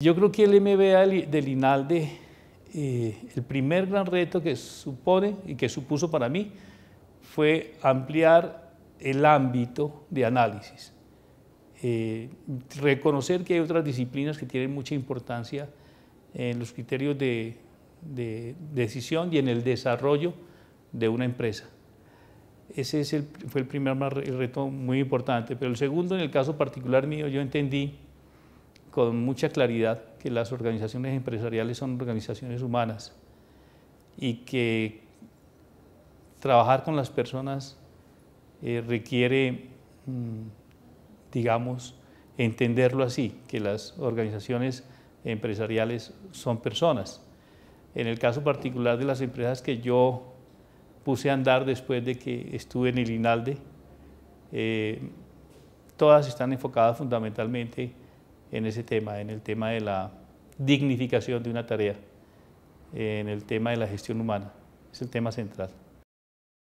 Yo creo que el MBA del INALDE, eh, el primer gran reto que supone y que supuso para mí fue ampliar el ámbito de análisis. Eh, reconocer que hay otras disciplinas que tienen mucha importancia en los criterios de, de decisión y en el desarrollo de una empresa. Ese es el, fue el primer reto muy importante. Pero el segundo, en el caso particular mío, yo entendí con mucha claridad que las organizaciones empresariales son organizaciones humanas y que trabajar con las personas eh, requiere, mm, digamos, entenderlo así, que las organizaciones empresariales son personas. En el caso particular de las empresas que yo puse a andar después de que estuve en el INALDE, eh, todas están enfocadas fundamentalmente en ese tema, en el tema de la dignificación de una tarea, en el tema de la gestión humana. Es el tema central.